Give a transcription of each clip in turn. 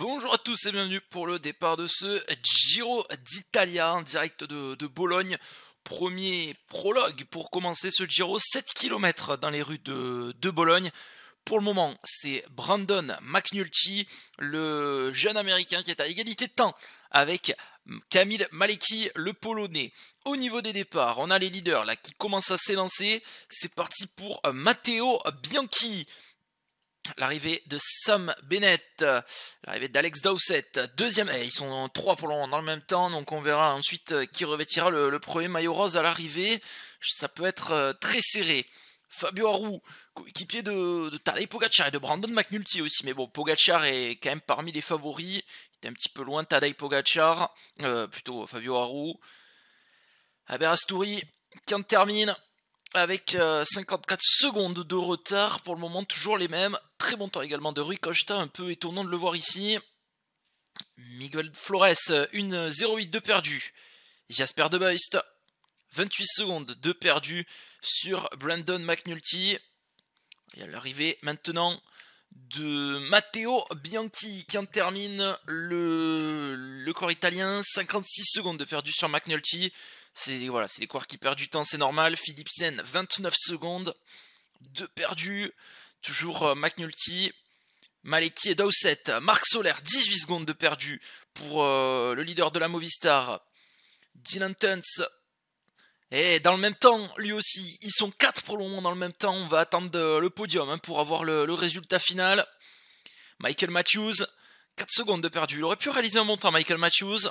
Bonjour à tous et bienvenue pour le départ de ce Giro d'Italia en direct de, Bologne premier prologue pour commencer ce Giro, 7 km dans les rues de Bologne. Pour le moment, c'est Brandon McNulty, le jeune américain qui est à égalité de temps avec Camille Maleki, le polonais. Au niveau des départs, on a les leaders là qui commencent à s'élancer. C'est parti pour euh, Matteo Bianchi. L'arrivée de Sam Bennett, l'arrivée d'Alex Dowsett, deuxième, eh, ils sont trois pour le dans le même temps, donc on verra ensuite euh, qui revêtira le premier maillot rose à l'arrivée. Ça peut être euh, très serré. Fabio Arou, équipier de, de Tadej Pogacar et de Brandon McNulty aussi. Mais bon, Pogacar est quand même parmi les favoris. Il est un petit peu loin Tadej Pogacar, euh, plutôt Fabio Aru. Aber Asturi, qui en termine avec 54 euh, secondes de retard. Pour le moment, toujours les mêmes. Très bon temps également de Rui Costa, un peu étonnant de le voir ici. Miguel Flores, euh, une 08 de perdu. Jasper De Beist, 28 secondes de perdu sur Brandon McNulty. Il y a l'arrivée maintenant de Matteo Bianchi qui en termine le, le corps italien. 56 secondes de perdu sur McNulty. C'est voilà, c'est les coureurs qui perdent du temps, c'est normal. Philippe Philipsen, 29 secondes de perdu. Toujours euh, McNulty, Maleki et Dowsett. Marc Soler, 18 secondes de perdu pour euh, le leader de la Movistar. Dylan Tuns, et dans le même temps, lui aussi, ils sont quatre pour le moment dans le même temps. On va attendre le podium hein, pour avoir le, résultat final. Michael Matthews, 4 secondes de perdu. Il aurait pu réaliser un bon temps, Michael Matthews.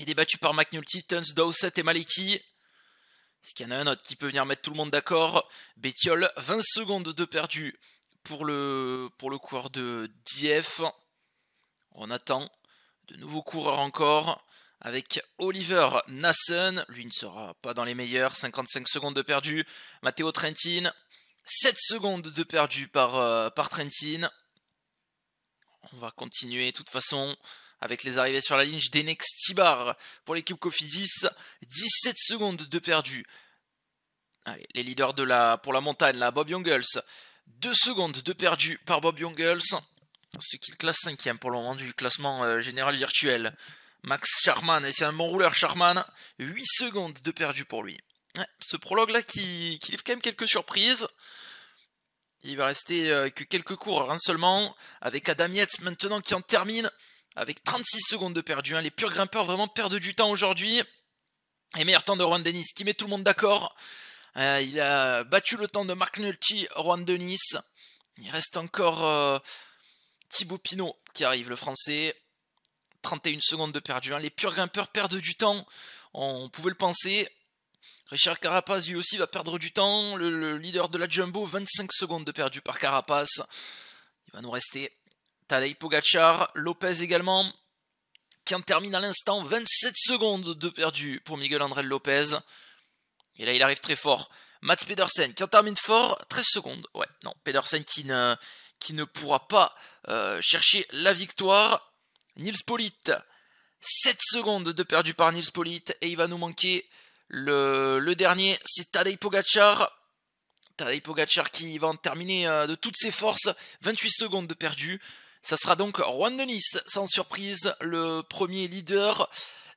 Il est battu par McNulty, Tuns, Dowsett et Maliki, Est-ce qu'il y en a un autre qui peut venir mettre tout le monde d'accord Bétiol, 20 secondes de perdu pour le, pour le coureur de DF. On attend de nouveaux coureurs encore avec Oliver Nassen, lui ne sera pas dans les meilleurs, 55 secondes de perdu, Matteo Trentin, 7 secondes de perdu par, euh, par Trentin. On va continuer de toute façon avec les arrivées sur la ligne d'Enex Tibar pour l'équipe Cofidis, 17 secondes de perdu. les leaders de la, pour la montagne, là, Bob Youngles, 2 secondes de perdu par Bob Youngles, ce qui classe 5 pour le moment du classement euh, général virtuel. Max Charman, et c'est un bon rouleur Charman, 8 secondes de perdu pour lui. ce prologue là qui, livre quand même quelques surprises. Il va rester euh, que quelques coureurs, un hein, seulement, avec Adam maintenant qui en termine, avec 36 secondes de perdu. Hein. Les purs grimpeurs vraiment perdent du temps aujourd'hui. Et meilleur temps de Juan Denis qui met tout le monde d'accord. Euh, il a battu le temps de Mark Nulty, Juan Denis. Il reste encore euh, Thibaut Pinot qui arrive, le français. 31 secondes de perdu. Hein. Les purs grimpeurs perdent du temps. On pouvait le penser. Richard Carapaz lui aussi, va perdre du temps. Le, leader de la Jumbo, 25 secondes de perdu par Carapace. Il va nous rester Tadej Pogacar, Lopez également, qui en termine à l'instant. 27 secondes de perdu pour Miguel André Lopez. Et là, il arrive très fort. Mats Pedersen, qui en termine fort, 13 secondes. Ouais, non, Pedersen qui ne, pourra pas euh, chercher la victoire. Nils Polite. 7 secondes de perdu par Nils Polite et il va nous manquer le, dernier, c'est Tadej Pogacar. Tadej Pogacar qui va en terminer euh, de toutes ses forces, 28 secondes de perdu. Ça sera donc Juan Denis, sans surprise, le premier leader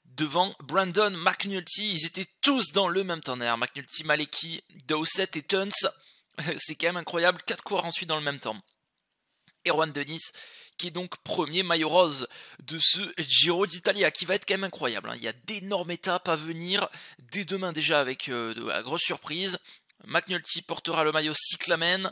devant Brandon McNulty. Ils étaient tous dans le même tonnerre. McNulty, Maleki, Dowsett et Tuns. C'est quand même incroyable, 4 coureurs ensuite dans le même temps. Et Juan Denis qui est donc premier maillot rose de ce Giro d'Italia, ah, qui va être quand même incroyable. Hein. Il y a d'énormes étapes à venir, dès demain déjà avec euh, de la grosse surprise. McNulty portera le maillot cyclamen,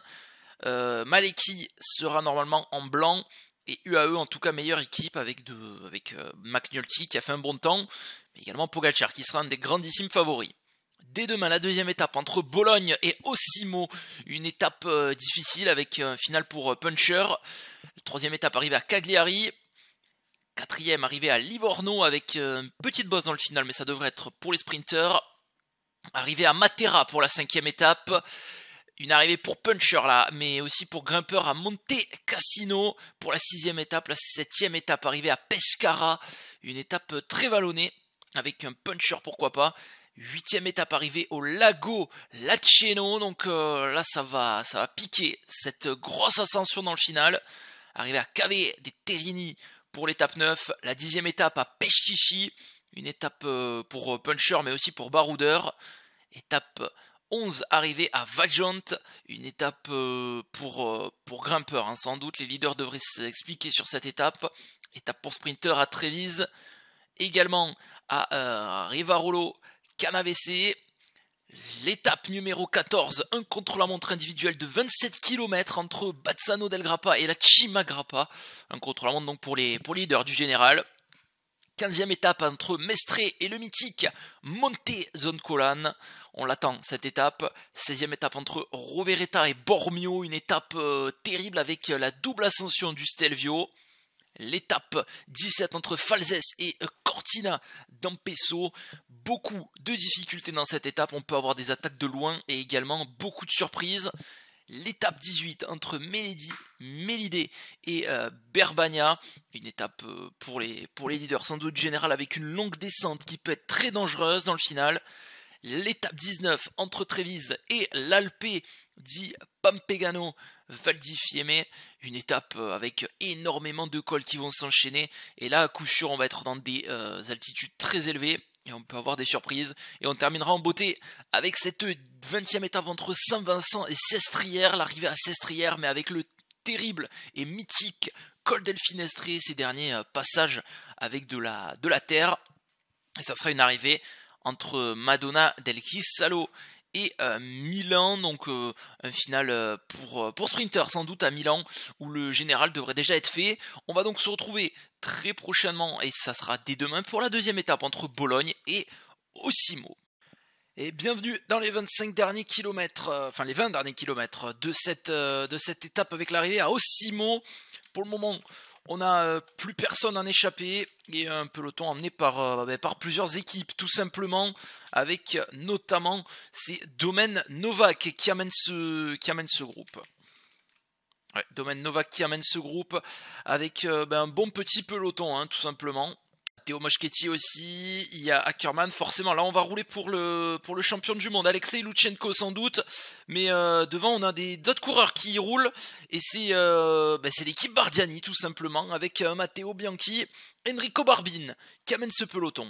euh, Maleki sera normalement en blanc, et UAE en tout cas meilleure équipe avec, avec euh, McNulty qui a fait un bon temps, mais également Pogacar qui sera un des grandissimes favoris. Dès demain, la deuxième étape entre Bologne et Osimo, une étape difficile avec un final pour Puncher. Troisième étape arrivée à Cagliari. Quatrième arrivée à Livorno avec euh, une petite bosse dans le final, mais ça devrait être pour les sprinters. Arrivée à Matera pour la cinquième étape. Une arrivée pour Puncher là, mais aussi pour Grimpeur à Monte Cassino pour la sixième étape, la septième étape arrivée à Pescara, une étape euh, très vallonnée avec un Puncher pourquoi pas. Huitième étape arrivée au Lago Laceno, donc euh, là ça va, ça va piquer cette grosse ascension dans le final. Arrivée à Cavé des Terrini pour l'étape 9, la dixième étape à Peschichi, une étape euh, pour euh, puncher mais aussi pour baroudeur, étape 11 arrivée à Vagent, une étape euh, pour, pour grimpeur, hein, sans doute, les leaders devraient s'expliquer sur cette étape, étape pour sprinter à Trévise, également à Rivarolo, Canavese, L'étape numéro 14, un contre-la-montre individuel de 27 km entre Bazzano del Grappa et la Grappa, Un contre-la-montre donc pour les, pour leaders du général. 15e étape entre Mestre et le mythique Monte Zoncolan. On l'attend cette étape. 16e étape entre Rovereta et Bormio. Une étape euh, terrible avec la double ascension du Stelvio l'étape 17 entre Falzès et euh, Cortina d'Ampezzo, Beaucoup de difficultés dans cette étape, on peut avoir des attaques de loin et également beaucoup de surprises. L'étape 18 entre Mélidi, Mélidé et euh, Berbagna, une étape euh, pour, les, pour les leaders sans doute général avec une longue descente qui peut être très dangereuse dans le final. L'étape 19 entre Trévise et l'Alpe dit Pampegano, Val une étape euh, avec énormément de cols qui vont s'enchaîner. Et là, à coup sûr, on va être dans des euh, altitudes très élevées et on peut avoir des surprises. Et on terminera en beauté avec cette 20e étape entre Saint-Vincent et Sestrières, l'arrivée à Sestrière, mais avec le terrible et mythique col del Finestré, ces derniers euh, passages avec de la, de la terre. Et ça sera une arrivée entre Madonna del salo et euh, Milan. Donc euh, un final euh, pour, pour Sprinter sans doute à Milan où le général devrait déjà être fait. On va donc se retrouver très prochainement et ça sera dès demain pour la deuxième étape entre Bologne et Osimo. Et bienvenue dans les 25 derniers kilomètres, enfin les 20 derniers kilomètres de cette, de cette étape avec l'arrivée à Osimo. Pour le moment, on n'a euh, plus personne en échapper et un peloton emmené par, euh, ben, par plusieurs équipes, tout simplement, avec euh, notamment ces Domaine Novak qui amène ce, qui amène ce groupe. Ouais, Domaine Novak qui amène ce groupe avec ben, un bon petit peloton, hein, tout simplement. Théo Moschetti aussi, il y a Ackerman, forcément. Là, on va rouler pour le, pour le champion du monde, Alexei Lutsenko sans doute. Mais euh, devant, on a des, d'autres coureurs qui y roulent. Et euh, ben, c'est, l'équipe Bardiani, tout simplement, avec euh, Matteo Bianchi, Enrico Barbin, qui amène ce peloton.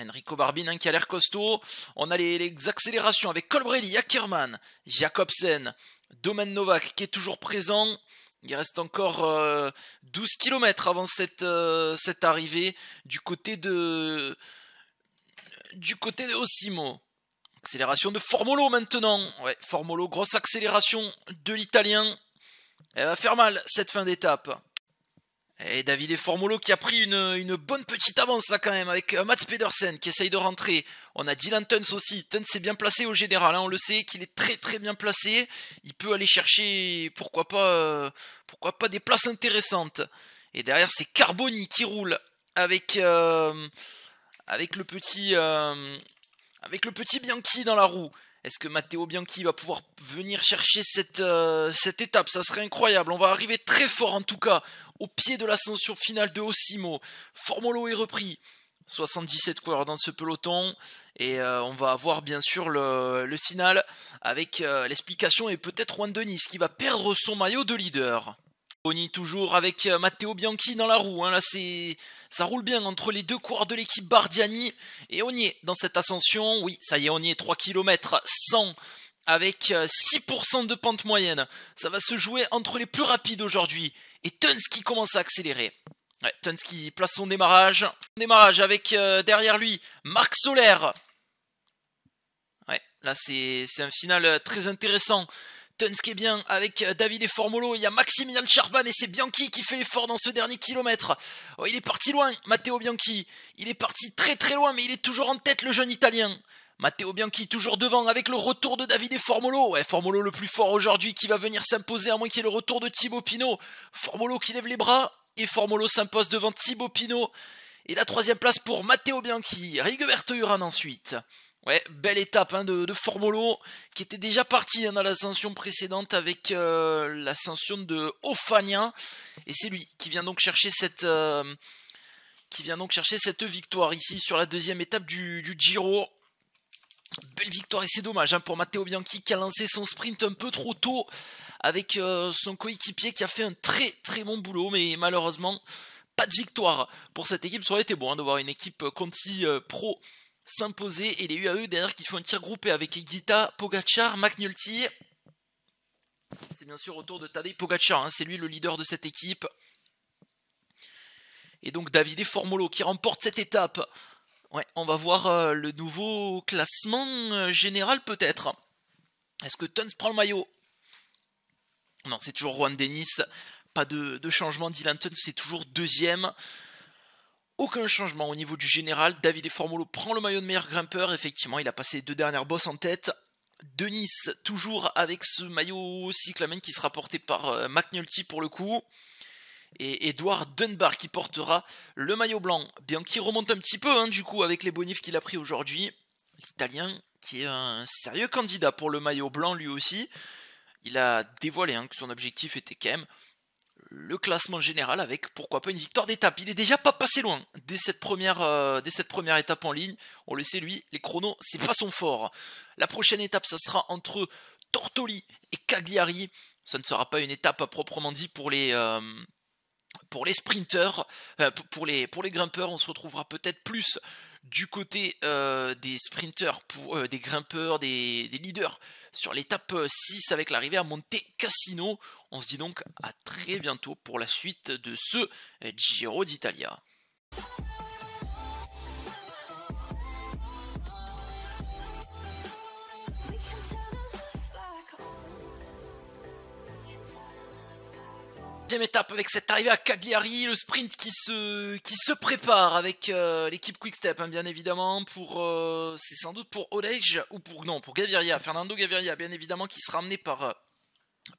Enrico Barbin hein, qui a l'air costaud. On a les, les accélérations avec Colbrelli, Ackerman, Jacobsen, Domen Novak qui est toujours présent. Il reste encore euh, douze 12 km avant cette, euh, cette arrivée du côté de du côté de Osimo. Accélération de Formolo maintenant. Ouais, Formolo, grosse accélération de l'Italien. Elle va faire mal cette fin d'étape. Et David et Formolo qui a pris une, bonne petite avance là quand même avec euh, Mats Pedersen qui essaye de rentrer. On a Dylan Tuns aussi. Tuns est bien placé au général, hein. on le sait qu'il est très très bien placé. Il peut aller chercher pourquoi pas euh, pourquoi pas des places intéressantes. Et derrière c'est Carboni qui roule avec euh, avec le petit avec le petit Bianchi dans la roue. Est-ce que Matteo Bianchi va pouvoir venir chercher euh, cette, étape Ça serait incroyable. On va arriver très fort en tout cas au pied de l'ascension finale de Osimo. Formolo est repris. 77 coureurs dans ce peloton et euh, on va avoir bien sûr le, final avec euh, l'explication et peut-être Juan Denis qui va perdre son maillot de leader. On y toujours avec euh, Matteo Bianchi dans la roue. Hein. Là, c'est ça roule bien entre les deux coureurs de l'équipe Bardiani. Et on y est dans cette ascension. Oui, ça y est, on y est. 3 km 100 avec 6% euh, de pente moyenne. Ça va se jouer entre les plus rapides aujourd'hui. Et Tunsky commence à accélérer. Ouais, place son démarrage. démarrage avec euh, derrière lui Marc Solaire. Ouais, là c'est un final très intéressant. Tunsk qui est bien avec euh, David et Formolo. Il y a Maximilian Charban et c'est Bianchi qui fait l'effort dans ce dernier kilomètre. Oh, il est parti loin, Matteo Bianchi. Il est parti très très loin, mais il est toujours en tête, le jeune Italien. Matteo Bianchi toujours devant avec le retour de David et Formolo. Formolo le plus fort aujourd'hui qui va venir s'imposer à moins qu'il y ait le retour de Thibaut Pinot. Formolo qui lève les bras et Formolo s'impose devant Thibaut Pinot. Et la troisième place pour Matteo Bianchi, Rigoberto Uran ensuite. Ouais, belle étape hein, de, Formolo, qui était déjà parti hein, dans l'ascension précédente avec euh, l'ascension de Ofania. Et c'est lui qui vient donc chercher cette. Euh, qui vient donc chercher cette victoire ici sur la deuxième étape du, Giro. Belle victoire et c'est dommage hein, pour Matteo Bianchi qui a lancé son sprint un peu trop tôt avec euh, son coéquipier qui a fait un très très bon boulot mais malheureusement pas de victoire pour cette équipe. Ça aurait été bon d'avoir une équipe Conti Pro s'imposer et les UAE derrière qui font un tir groupé avec Igita, Pogachar, McNulty. C'est bien sûr autour de Tadej Pogacar, hein, c'est lui le leader de cette équipe. Et donc Davide Formolo qui remporte cette étape. Ouais, on va voir euh, le nouveau classement euh, général peut-être. Est-ce que Tuns prend le maillot Non, c'est toujours Juan Denis. Pas de, de changement. Dylan Tuns c'est toujours deuxième aucun changement au niveau du général. David Formolo prend le maillot de meilleur grimpeur. Effectivement, il a passé les deux dernières bosses en tête. Denis, toujours avec ce maillot cyclamen qui sera porté par euh, McNulty pour le coup. Et Edouard Dunbar qui portera le maillot blanc. bien qu'il remonte un petit peu hein, du coup avec les bonifs qu'il a pris aujourd'hui. L'Italien qui est un sérieux candidat pour le maillot blanc lui aussi. Il a dévoilé hein, que son objectif était quand même le classement général avec pourquoi pas une victoire d'étape. Il est déjà pas passé loin euh, dès cette première, étape en ligne. On le sait lui, les chronos c'est pas son fort. La prochaine étape ça sera entre Tortoli et Cagliari. Ça ne sera pas une étape proprement dit pour les euh, pour les sprinteurs, euh, pour les grimpeurs. On se retrouvera peut-être plus du côté des sprinteurs, pour, des grimpeurs, des, des leaders sur l'étape 6 avec l'arrivée à Monte Cassino. On se dit donc à très bientôt pour la suite de ce Giro d'Italia. Deuxième étape avec cette arrivée à Cagliari, le sprint qui se, qui se prépare avec euh, l'équipe Quick Step, hein, bien évidemment, pour euh, c'est sans doute pour Olej ou pour non pour Gaviria, Fernando Gaviria bien évidemment qui sera amené par euh,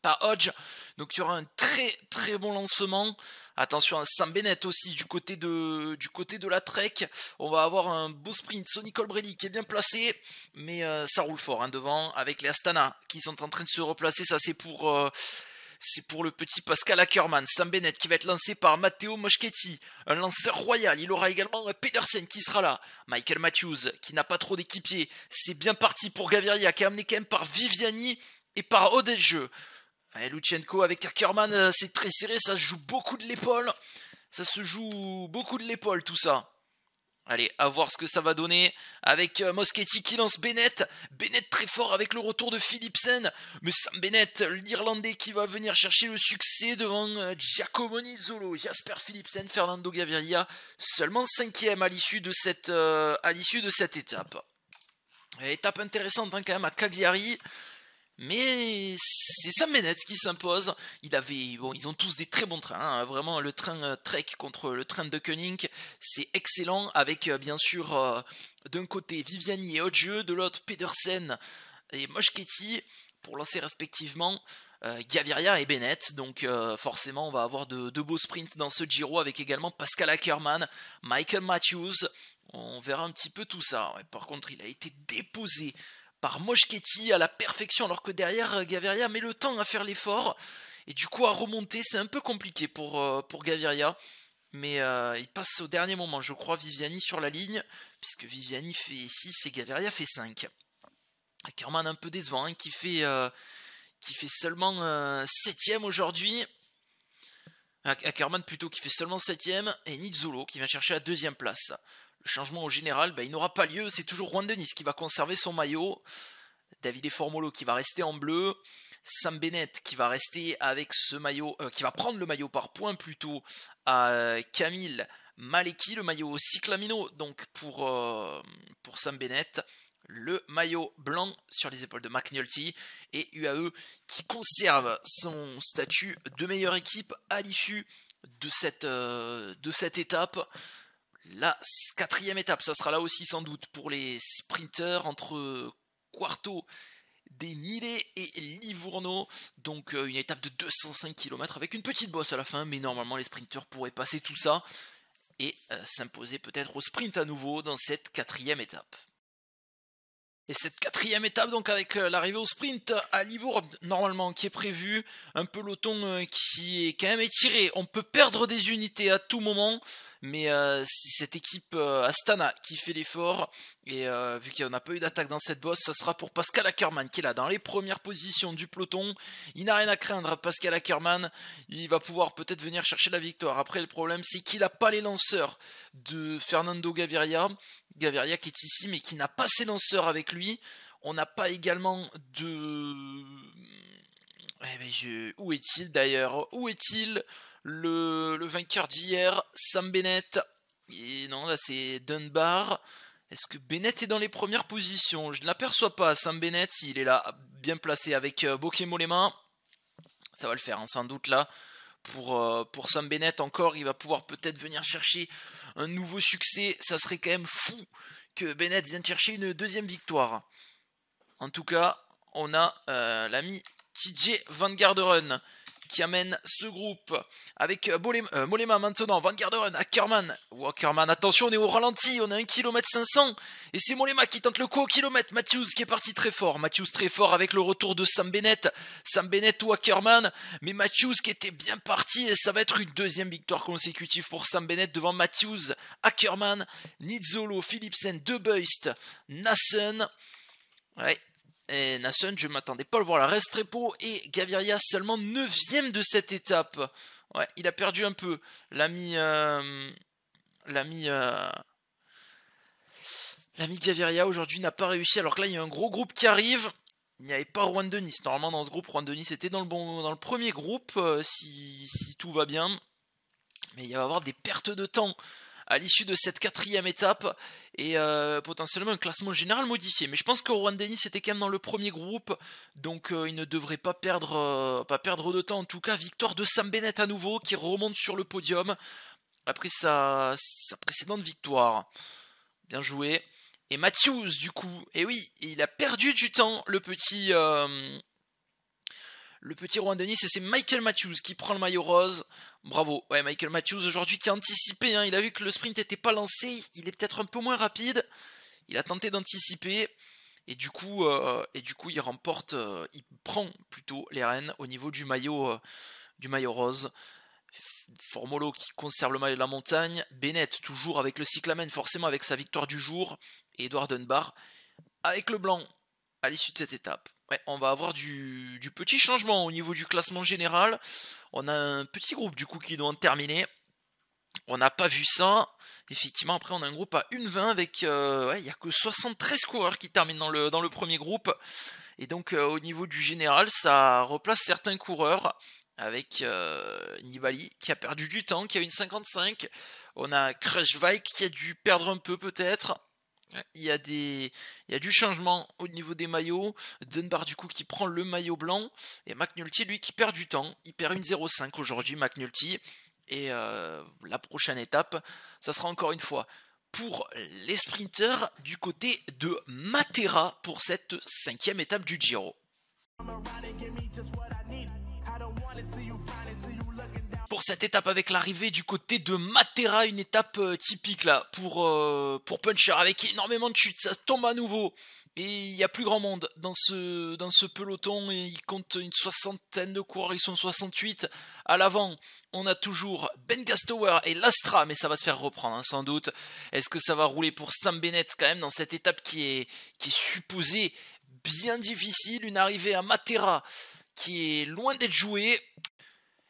par Hodge. Donc il y aura un très très bon lancement. Attention à Sam Bennett aussi du côté de, du côté de la Trek. On va avoir un beau sprint. Sonny Colbrelli qui est bien placé, mais euh, ça roule fort en hein, devant avec les Astana qui sont en train de se replacer. Ça c'est pour... Euh, pour le petit Pascal Ackerman, Sam Bennett qui va être lancé par Matteo Moschetti, un lanceur royal. Il aura également euh, Pedersen qui sera là, Michael Matthews qui n'a pas trop d'équipier. C'est bien parti pour Gaviria qui est amené quand même par Viviani et par Odeljeux Allez, Luchenko avec Ackerman, euh, c'est très serré, ça se joue beaucoup de l'épaule. Ça se joue beaucoup de l'épaule tout ça. Allez, à voir ce que ça va donner avec euh, Moschetti qui lance Bennett. Bennett très fort avec le retour de Philipsen. Mais Sam Bennett, l'Irlandais qui va venir chercher le succès devant euh, Giacomo Nizzolo, Jasper Philipsen, Fernando Gaviria. Seulement cinquième à l'issue de, cette, à l'issue de cette étape. Étape intéressante hein, quand même à Cagliari. Mais c'est Sam Bennett qui s'impose. Il avait, ils ont tous des très bons trains. Hein. Vraiment, le train euh, Trek contre le train de Koenig, c'est excellent. Avec euh, bien sûr euh, d'un côté Viviani et Odieu, de l'autre Pedersen et Moschetti pour lancer respectivement Gaviria et Bennett. Donc forcément, on va avoir de, de, beaux sprints dans ce Giro avec également Pascal Ackerman, Michael Matthews. On verra un petit peu tout ça. Par contre, il a été déposé par Moschetti à la perfection, alors que derrière, euh, Gaviria met le temps à faire l'effort. Et du coup, à remonter, c'est un peu compliqué pour, euh, pour Gaviria. Mais euh, il passe au dernier moment, je crois, Viviani sur la ligne, puisque Viviani fait 6 et Gaviria fait 5. Ackerman un peu décevant, hein, qui, fait, qui fait seulement 7ème aujourd'hui. Ackerman ah, plutôt qui fait seulement 7ème, et Nizzolo qui vient chercher la deuxième place changement au général, ben, il n'aura pas lieu. C'est toujours Juan Denis qui va conserver son maillot. David e. Formolo qui va rester en bleu. Sam Bennett qui va rester avec ce maillot, euh, qui va prendre le maillot par point plutôt à Camille Maleki, le maillot Cyclamino. Donc pour, euh, pour Sam Bennett, le maillot blanc sur les épaules de McNulty et UAE qui conserve son statut de meilleure équipe à l'issue de cette, euh, de cette étape. La quatrième étape, ça sera là aussi sans doute pour les sprinteurs entre Quarto des Millets et Livourno. Donc euh, une étape de 205 km avec une petite bosse à la fin, mais normalement les sprinteurs pourraient passer tout ça et euh, s'imposer peut-être au sprint à nouveau dans cette quatrième étape. Et cette quatrième étape, donc avec euh, l'arrivée au sprint à Libourg, normalement, qui est prévue, un peloton euh, qui est quand même étiré. On peut perdre des unités à tout moment, mais euh, c'est cette équipe Astana qui fait l'effort. Et qu'il vu en a pas eu d'attaque dans cette bosse, ça sera pour Pascal Ackerman qui est là dans les premières positions du peloton. Il n'a rien à craindre, Pascal Ackermann. Il va pouvoir peut-être venir chercher la victoire. Après, le problème, c'est qu'il n'a pas les lanceurs de Fernando Gaviria. Gaveria qui est ici, mais qui n'a pas ses lanceurs avec lui. On n'a pas également de... Eh ben, où est-il d'ailleurs Où est-il le... vainqueur d'hier, Sam Bennett non, là c'est Dunbar. Est-ce que Bennett est dans les premières positions Je ne l'aperçois pas, Sam Bennett. Il est là, bien placé avec euh, Bokemo les mains. Ça va le faire, hein, sans doute là. Euh, pour, Sam Bennett encore, il va pouvoir peut-être venir chercher un nouveau succès. Ça serait quand même fou que Bennett vienne chercher une deuxième victoire. En tout cas, on a euh, l'ami TJ Van Garderen qui amène ce groupe avec Mollema euh, euh, Molema maintenant, Van Garderen, Ackerman, Walkerman, attention on est au ralenti, on a à 1 km 500 et c'est Molema qui tente le coup au kilomètre, Matthews qui est parti très fort, Matthews très fort avec le retour de Sam Bennett, Sam Bennett ou Ackerman, mais Matthews qui était bien parti et ça va être une deuxième victoire consécutive pour Sam Bennett devant Matthews, Ackerman, Nizzolo, Philipsen, De Nassen, Ouais, et Nassun, je m'attendais pas à le voir la Restrepo et Gaviria seulement 9ème de cette étape. Ouais, il a perdu un peu. L'ami. Euh, l'ami. Euh, l'ami Gaviria aujourd'hui n'a pas réussi alors que là il y a un gros groupe qui arrive. Il n'y avait pas Juan Denis. Normalement dans ce groupe, Juan Denis était dans le, bon, dans le premier groupe euh, si, si tout va bien. Mais il va y avoir des pertes de temps à l'issue de cette quatrième étape et euh, potentiellement un classement général modifié. Mais je pense que Juan Dennis était quand même dans le premier groupe, donc euh, il ne devrait pas perdre, euh, pas perdre de temps. En tout cas, victoire de Sam Bennett à nouveau qui remonte sur le podium après sa, sa précédente victoire. Bien joué. Et Matthews, du coup, et eh oui, il a perdu du temps, le petit, le petit Rouen Denis et c'est Michael Matthews qui prend le maillot rose. Bravo, ouais, Michael Matthews aujourd'hui qui a anticipé, hein. il a vu que le sprint n'était pas lancé, il est peut-être un peu moins rapide, il a tenté d'anticiper, et du coup, euh, et du coup il remporte, euh, il prend plutôt les rênes au niveau du maillot, euh, du maillot rose. Formolo qui conserve le maillot de la montagne, Bennett toujours avec le cyclamen, forcément avec sa victoire du jour, et Edouard Dunbar avec le blanc à l'issue de cette étape. Ouais, on va avoir du, petit changement au niveau du classement général. On a un petit groupe du coup qui doit en terminer. On n'a pas vu ça. Effectivement, après on a un groupe à 1-20 avec... Euh, il n'y a que 73 coureurs qui terminent dans le, dans le premier groupe. Et donc euh, au niveau du général, ça replace certains coureurs avec euh, Nibali qui a perdu du temps, qui a une 55. On a Vike qui a dû perdre un peu peut-être. Il y, a y a du changement au niveau des maillots. Dunbar, du coup, qui prend le maillot blanc. Et McNulty, lui, qui perd du temps. Il perd une 0,5 aujourd'hui, McNulty. Et euh, la prochaine étape, ça sera encore une fois pour les sprinters du côté de Matera pour cette cinquième étape du Giro pour cette étape avec l'arrivée du côté de Matera, une étape euh, typique là pour, euh, pour Puncher avec énormément de chutes, ça tombe à nouveau. Et il n'y a plus grand monde dans ce, dans ce peloton. Et il compte une soixantaine de coureurs. Ils sont 68. À l'avant, on a toujours Ben Gastower et Lastra. Mais ça va se faire reprendre, hein, sans doute. Est-ce que ça va rouler pour Sam Bennett, quand même, dans cette étape qui est, qui est supposée bien difficile Une arrivée à Matera qui est loin d'être jouée.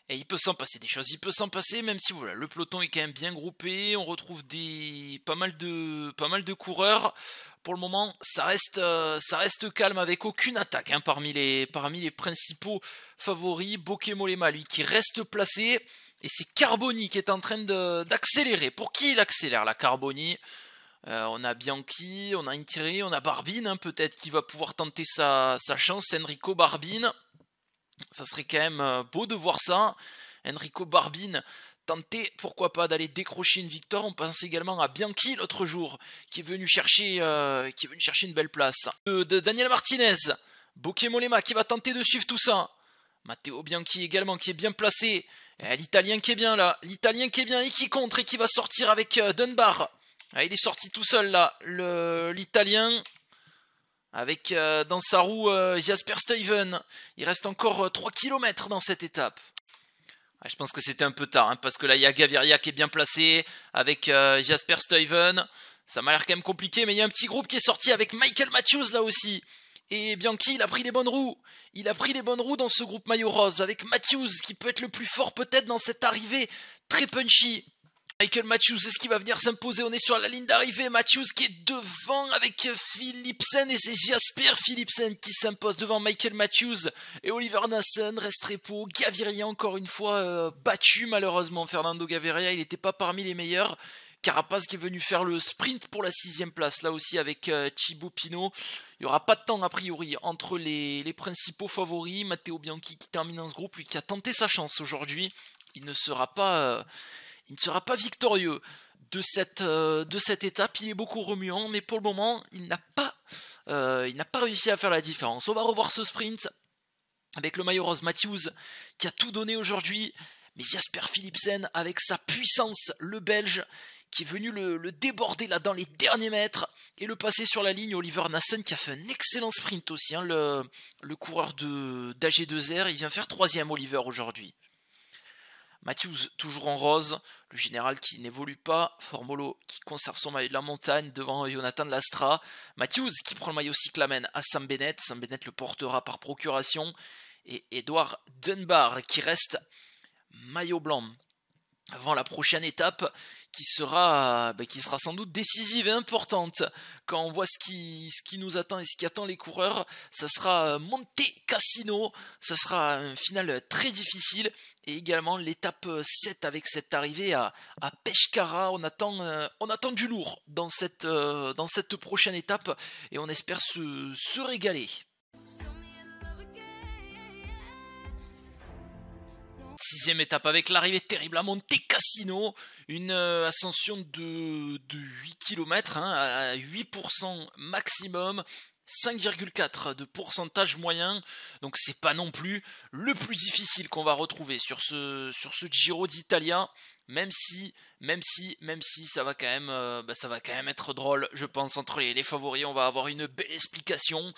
Et eh, il peut s'en passer des choses, il peut s'en passer même si voilà, le peloton est quand même bien groupé, on retrouve des pas mal de pas mal de coureurs. Pour le moment, ça reste euh, ça reste calme avec aucune attaque hein, parmi les parmi les principaux favoris, Bokemolema lui qui reste placé et c'est Carboni qui est en train d'accélérer. Pour qui il accélère la Carboni euh, on a Bianchi, on a Intiri, on a Barbine, hein, peut-être qui va pouvoir tenter sa, sa chance, Enrico Barbine. Ça serait quand même euh, beau de voir ça. Enrico Barbine tenter, pourquoi pas, d'aller décrocher une victoire. On pense également à Bianchi l'autre jour, qui est venu chercher, euh, qui est venu chercher une belle place. De, Daniel Martinez, Bokeh Molema qui va tenter de suivre tout ça. Matteo Bianchi également qui est bien placé. Eh, l'italien qui est bien là, l'italien qui est bien et qui contre et qui va sortir avec euh, Dunbar. Eh, il est sorti tout seul là, l'italien avec euh, dans sa roue euh, Jasper Stuyven. Il reste encore 3 euh, km dans cette étape. Ah, je pense que c'était un peu tard, hein, parce que là, il y a Gaviria qui est bien placé, avec Jasper Steuven. Ça m'a l'air quand même compliqué, mais il y a un petit groupe qui est sorti avec Michael Matthews là aussi. Et Bianchi, il a pris les bonnes roues. Il a pris les bonnes roues dans ce groupe maillot rose, avec Matthews qui peut être le plus fort peut-être dans cette arrivée très punchy. Michael Matthews, est-ce qu'il va venir s'imposer On est sur la ligne d'arrivée. Matthews qui est devant avec Philipsen et c'est Jasper Philipsen qui s'impose devant Michael Matthews et Oliver Nassen, Restrepo, Gaviria encore une fois euh, battu malheureusement. Fernando Gaviria, il n'était pas parmi les meilleurs. Carapaz qui est venu faire le sprint pour la sixième place, là aussi avec euh, Thibaut Pinot. Il n'y aura pas de temps a priori entre les, principaux favoris. Matteo Bianchi qui termine en ce groupe, lui qui a tenté sa chance aujourd'hui. Il ne sera pas... Euh, il ne sera pas victorieux euh, de cette, étape. Il est beaucoup remuant, mais pour le moment, euh, il n'a pas, réussi à faire la différence. On va revoir ce sprint avec le maillot rose Matthews qui a tout donné aujourd'hui. Mais Jasper Philipsen, avec sa puissance, le Belge, qui est venu le, déborder là dans les derniers mètres et le passer sur la ligne. Oliver Nassen qui a fait un excellent sprint aussi. Hein. le, coureur de d'AG2R, il vient faire troisième Oliver aujourd'hui. Matthews toujours en rose, le général qui n'évolue pas, Formolo qui conserve son maillot de la montagne devant Jonathan Lastra, Matthews qui prend le maillot cyclamène à Sam Bennett, Sam Bennett le portera par procuration, et Edouard Dunbar qui reste maillot blanc avant la prochaine étape bah, qui sera, sans doute décisive et importante. Quand on voit ce qui, nous attend et ce qui attend les coureurs, ça sera euh, Monte Cassino, ça sera un final très difficile. Et également l'étape 7 avec cette arrivée à, à Pescara. On attend, euh, on attend du lourd dans cette, euh, dans cette prochaine étape et on espère se, se régaler. Sixième étape avec l'arrivée terrible à Monte Cassino, une euh, ascension de, 8 km hein, à 8% maximum. 5,4 de pourcentage moyen, donc c'est pas non plus le plus difficile qu'on va retrouver sur ce, sur ce Giro d'Italia, même si, même si, même si ça va quand même, euh, bah, ça va quand même être drôle, je pense, entre les, favoris, on va avoir une belle explication.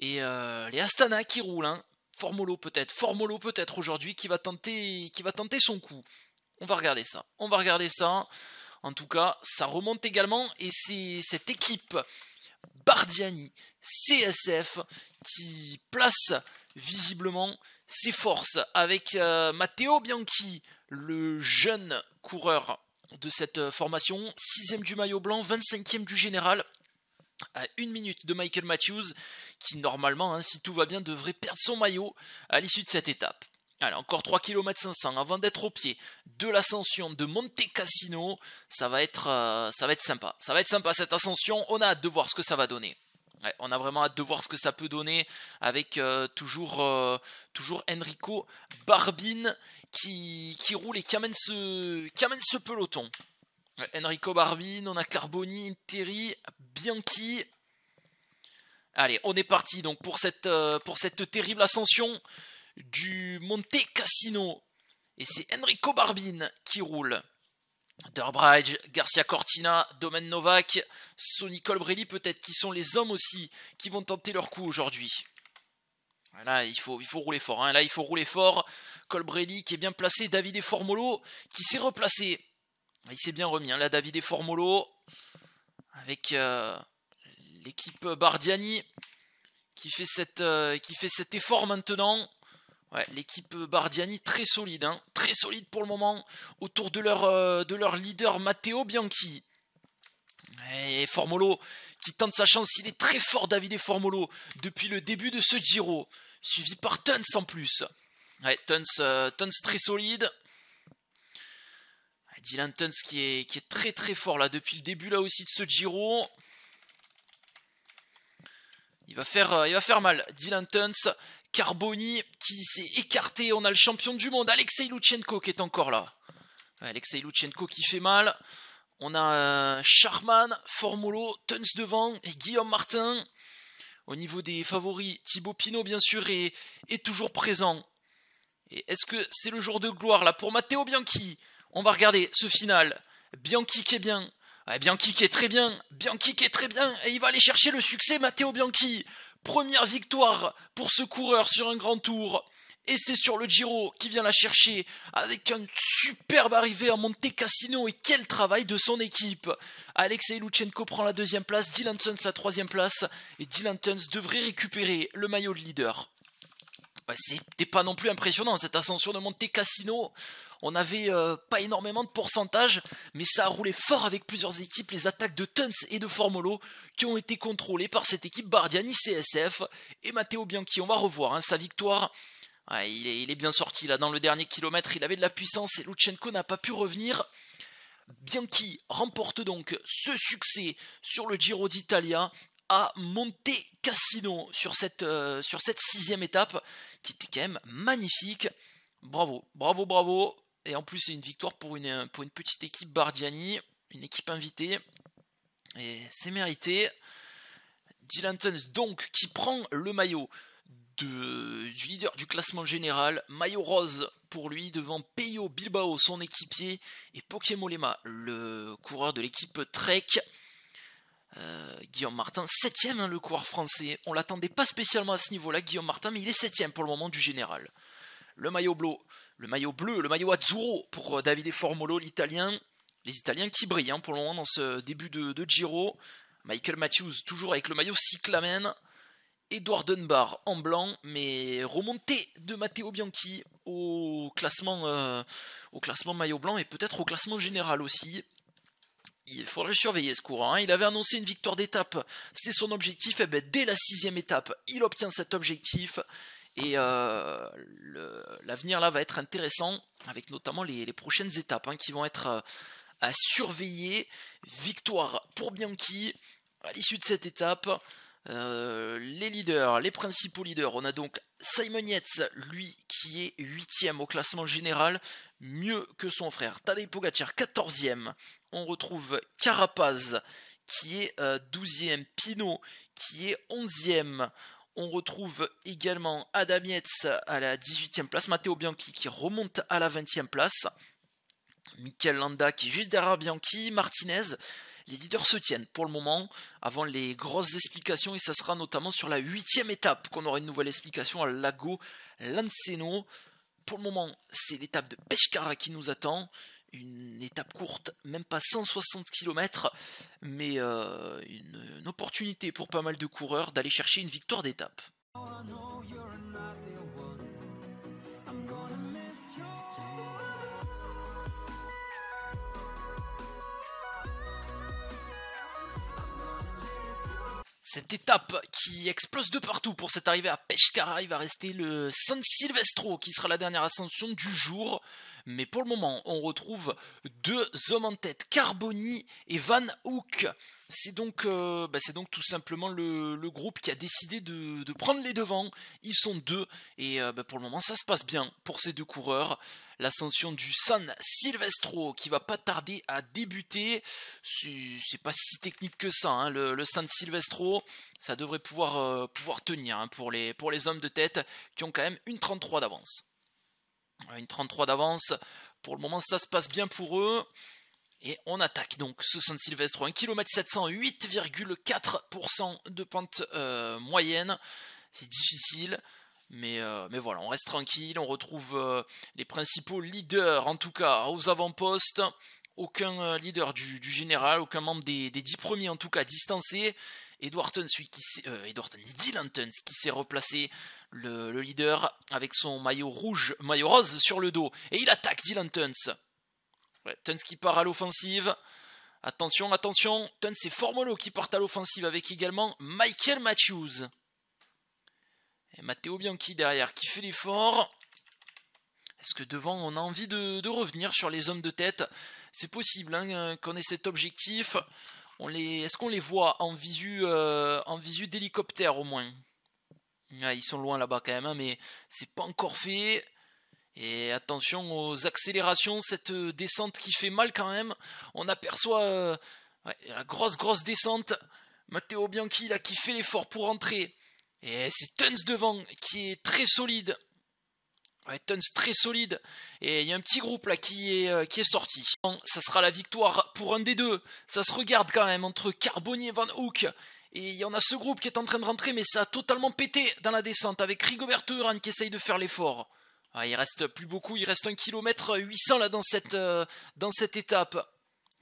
Et euh, les Astana qui roulent, hein. Formolo peut-être, Formolo peut-être aujourd'hui qui va tenter qui va tenter son coup. On va regarder ça. On va regarder ça. En tout cas, ça remonte également et c'est cette équipe Bardiani CSF qui place visiblement ses forces avec euh, Matteo Bianchi, le jeune coureur de cette euh, formation, 6 du maillot blanc, 25ème du général, à une minute de Michael Matthews, qui normalement, hein, si tout va bien, devrait perdre son maillot à l'issue de cette étape. Allez, encore 3 km 500 avant d'être au pied de l'ascension de Monte Cassino. Ça va être, euh, ça va être sympa. Ça va être sympa cette ascension. On a hâte de voir ce que ça va donner. on a vraiment hâte de voir ce que ça peut donner avec euh, toujours, euh, toujours Enrico Barbine qui, roule et qui amène ce peloton. Enrico Barbin, on a Carboni, Terry, Bianchi. Allez, on est parti donc pour cette, euh, terrible ascension du Monte Cassino. Et c'est Enrico Barbin qui roule. Derbridge, Garcia Cortina, Domen Novak, Sonny Colbrelli peut-être, qui sont les hommes aussi qui vont tenter leur coup aujourd'hui. Là, il faut, rouler fort. Hein. Là, il faut rouler fort. Colbrelli qui est bien placé. David et Formolo qui s'est replacé. Il s'est bien remis. Hein. Là, David et Formolo avec euh, l'équipe Bardiani qui fait, cette, euh, qui fait cet effort maintenant. Ouais, l'équipe Bardiani très solide, hein. très solide pour le moment autour de leur, euh, de leur leader Matteo Bianchi. Et Formolo qui tente sa chance, il est très fort David et Formolo depuis le début de ce Giro, suivi par Tuns en plus. Ouais, Tuns très solide. Dylan Tuns qui est, qui est très très fort là depuis le début là aussi de ce Giro. Il va faire, euh, il va faire mal. Dylan Tuns, Carboni qui s'est écarté. On a le champion du monde, Alexei Lutsenko qui est encore là. Alexei Luchenko qui fait mal. On a euh, Charman, Formolo, Tuns devant et Guillaume Martin. Au niveau des favoris, Thibaut Pinot bien sûr est, est toujours présent. Et est-ce que c'est le jour de gloire là pour Matteo Bianchi on va regarder ce final. Bianchi qui est bien. Bianchi qui est très bien. Bianchi qui est très bien. Et il va aller chercher le succès, Matteo Bianchi. Première victoire pour ce coureur sur un grand tour. Et c'est sur le Giro qui vient la chercher avec une superbe arrivée à Monte Cassino et quel travail de son équipe. Alexei Luchenko prend la deuxième place, Dylan Tuns la troisième place et Dylan Tuns devrait récupérer le maillot de leader. C'était pas non plus impressionnant cette ascension de Monte Cassino. On n'avait euh, pas énormément de pourcentage, mais ça a roulé fort avec plusieurs équipes, les attaques de Tuns et de Formolo qui ont été contrôlées par cette équipe Bardiani CSF et Matteo Bianchi. On va revoir hein, sa victoire. il, est, bien sorti là dans le dernier kilomètre, il avait de la puissance et Luchenko n'a pas pu revenir. Bianchi remporte donc ce succès sur le Giro d'Italia à Monte Cassino sur cette, euh, sur cette sixième étape qui était quand même magnifique. Bravo, bravo, bravo. Et en plus, c'est une victoire pour une, pour une petite équipe Bardiani, une équipe invitée. Et c'est mérité. Dylan Tuns, donc, qui prend le maillot du leader du classement général, maillot rose pour lui devant Peyo Bilbao, son équipier, et Lema, le coureur de l'équipe Trek. Euh, Guillaume Martin, 7 hein, le coureur français. On l'attendait pas spécialement à ce niveau-là, Guillaume Martin, mais il est septième pour le moment du général. Le maillot bleu le maillot bleu, le maillot Azzurro pour euh, Davide Formolo, l'italien. Les Italiens qui brillent hein, pour le moment dans ce début de, Giro. Michael Matthews toujours avec le maillot Cyclamen. Edouard Dunbar en blanc, mais remonté de Matteo Bianchi au classement, euh, au classement maillot blanc et peut-être au classement général aussi. Il faudrait surveiller ce courant. Hein. Il avait annoncé une victoire d'étape. C'était son objectif. Et eh ben, dès la sixième étape, il obtient cet objectif. Et euh, l'avenir là va être intéressant avec notamment les, prochaines étapes hein, qui vont être euh, à surveiller. Victoire pour Bianchi à l'issue de cette étape. Euh, les leaders, les principaux leaders, on a donc Simon Yates, lui qui est 8ème au classement général, mieux que son frère Tadej Pogacar, 14 e On retrouve Carapaz qui est 12ème, Pinot qui est 11ème. On retrouve également Adam à la 18e place, Matteo Bianchi qui remonte à la 20e place, Mikel Landa qui est juste derrière Bianchi, Martinez. Les leaders se tiennent pour le moment avant les grosses explications et ça sera notamment sur la huitième étape qu'on aura une nouvelle explication à Lago Lanceno. Pour le moment, c'est l'étape de Pescara qui nous attend une étape courte, même pas 160 km, mais euh, une, opportunité pour pas mal de coureurs d'aller chercher une victoire d'étape. Cette étape qui explose de partout pour cette arrivée à Pescara, il va rester le San Silvestro qui sera la dernière ascension du jour. Mais pour le moment, on retrouve deux hommes en tête, Carboni et Van Hook. Euh, bah, c'est donc, tout simplement le, groupe qui a décidé de, prendre les devants. Ils sont deux et euh, bah, pour le moment ça se passe bien pour ces deux coureurs. L'ascension du San Silvestro qui va pas tarder à débuter. C'est pas si technique que ça. Hein, le, San Silvestro, ça devrait pouvoir, euh, pouvoir tenir hein, pour, les, pour les hommes de tête qui ont quand même une 33 d'avance. Euh, une 33 d'avance. Pour le moment, ça se passe bien pour eux. Et on attaque donc ce Saint-Sylvestre, 1 km 700, 8,4% de pente euh, moyenne. C'est difficile. Mais, euh, mais, voilà, on reste tranquille. On retrouve les principaux leaders, en tout cas aux avant-postes. Aucun leader du, général, aucun membre des, des 10 premiers, en tout cas distancé. Edward celui qui euh, Dylan Tuns, qui s'est replacé le, leader avec son maillot rouge, maillot rose sur le dos. Et il attaque Dylan Tuns. Tuns qui part à l'offensive. Attention, attention, Tuns et Formolo qui partent à l'offensive avec également Michael Matthews. Et Matteo Bianchi derrière qui fait l'effort. Est-ce que devant on a envie de, revenir sur les hommes de tête C'est possible hein, euh, qu'on ait cet objectif. On les, est-ce qu'on les voit en visu, euh, en visu d'hélicoptère au moins Ils sont loin là-bas quand même, hein, mais c'est pas encore fait. Et attention aux accélérations, cette euh, descente qui fait mal quand même. On aperçoit euh, la grosse grosse descente. Matteo Bianchi là qui fait l'effort pour entrer. Et c'est Tuns devant qui est très solide très solide. Et il y a un petit groupe là qui est, euh, qui est sorti. ça sera la victoire pour un des deux. Ça se regarde quand même entre Carbonnier et Van Hook. Et il y en a ce groupe qui est en train de rentrer, mais ça a totalement pété dans la descente avec Rigoberto qui essaye de faire l'effort. il reste plus beaucoup, il reste un kilomètre 800 là dans euh, dans cette étape.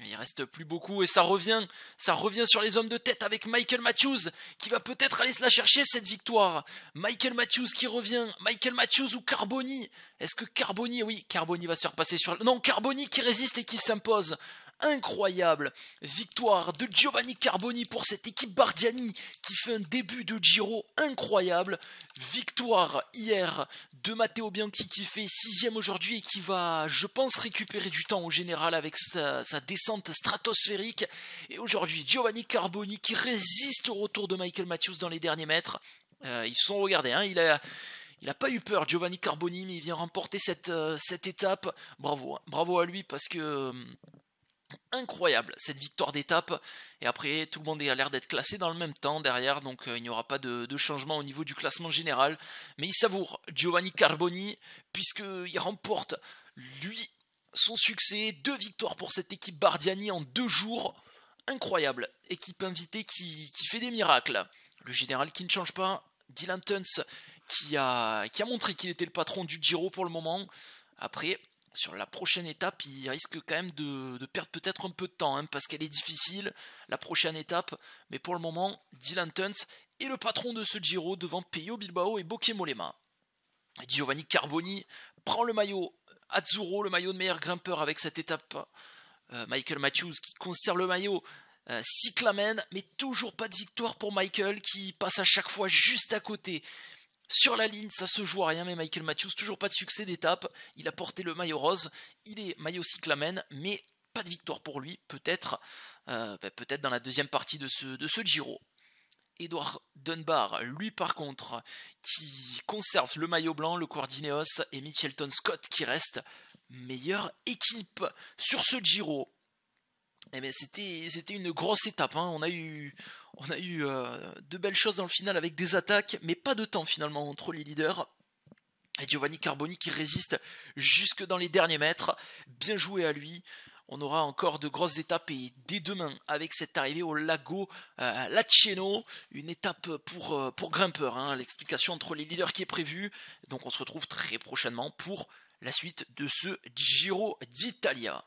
Il reste plus beaucoup et ça revient, ça revient sur les hommes de tête avec Michael Matthews qui va peut-être aller se la chercher cette victoire. Michael Matthews qui revient, Michael Matthews ou Carboni. Est-ce que Carboni, oui, Carboni va se faire sur, non, Carboni qui résiste et qui s'impose incroyable. Victoire de Giovanni Carboni pour cette équipe Bardiani qui fait un début de Giro incroyable. Victoire hier de Matteo Bianchi qui fait sixième aujourd'hui et qui va, je pense, récupérer du temps au général avec sa, descente stratosphérique. Et aujourd'hui, Giovanni Carboni qui résiste au retour de Michael Matthews dans les derniers mètres. Euh, ils sont regardés, hein. il n'a pas eu peur, Giovanni Carboni, mais il vient remporter cette, euh, cette étape. Bravo, hein. bravo à lui parce que hum, incroyable cette victoire d'étape. Et après, tout le monde a l'air d'être classé dans le même temps derrière, donc euh, il n'y aura pas de, changement au niveau du classement général. Mais il savoure Giovanni Carboni, puisqu'il remporte lui son succès. Deux victoires pour cette équipe Bardiani en deux jours. Incroyable. Équipe invitée qui, qui fait des miracles. Le général qui ne change pas. Dylan Tuns qui a, qui a montré qu'il était le patron du Giro pour le moment. Après, sur la prochaine étape, il risque quand même de, perdre peut-être un peu de temps, hein, parce qu'elle est difficile, la prochaine étape. Mais pour le moment, Dylan Tuns est le patron de ce Giro devant Peyo Bilbao et Bokeh Giovanni Carboni prend le maillot Azuro, le maillot de meilleur grimpeur avec cette étape. Euh, Michael Matthews qui conserve le maillot. Euh, cyclamen, mais toujours pas de victoire pour Michael qui passe à chaque fois juste à côté. Sur la ligne, ça se joue à rien, mais Michael Matthews, toujours pas de succès d'étape. Il a porté le maillot rose, il est maillot cyclamen, mais pas de victoire pour lui, peut-être euh, bah, peut-être dans la deuxième partie de ce, de ce Giro. Edouard Dunbar, lui par contre, qui conserve le maillot blanc, le coordinéos et Mitchelton Scott qui reste meilleure équipe sur ce Giro. Eh ben, c'était, c'était une grosse étape. Hein. On a eu, on a eu euh, de belles choses dans le final avec des attaques, mais pas de temps finalement entre les leaders. Et Giovanni Carboni qui résiste jusque dans les derniers mètres. Bien joué à lui. On aura encore de grosses étapes et dès demain avec cette arrivée au Lago euh, une étape pour, euh, pour grimpeurs. Hein. L'explication entre les leaders qui est prévue. Donc on se retrouve très prochainement pour la suite de ce Giro d'Italia.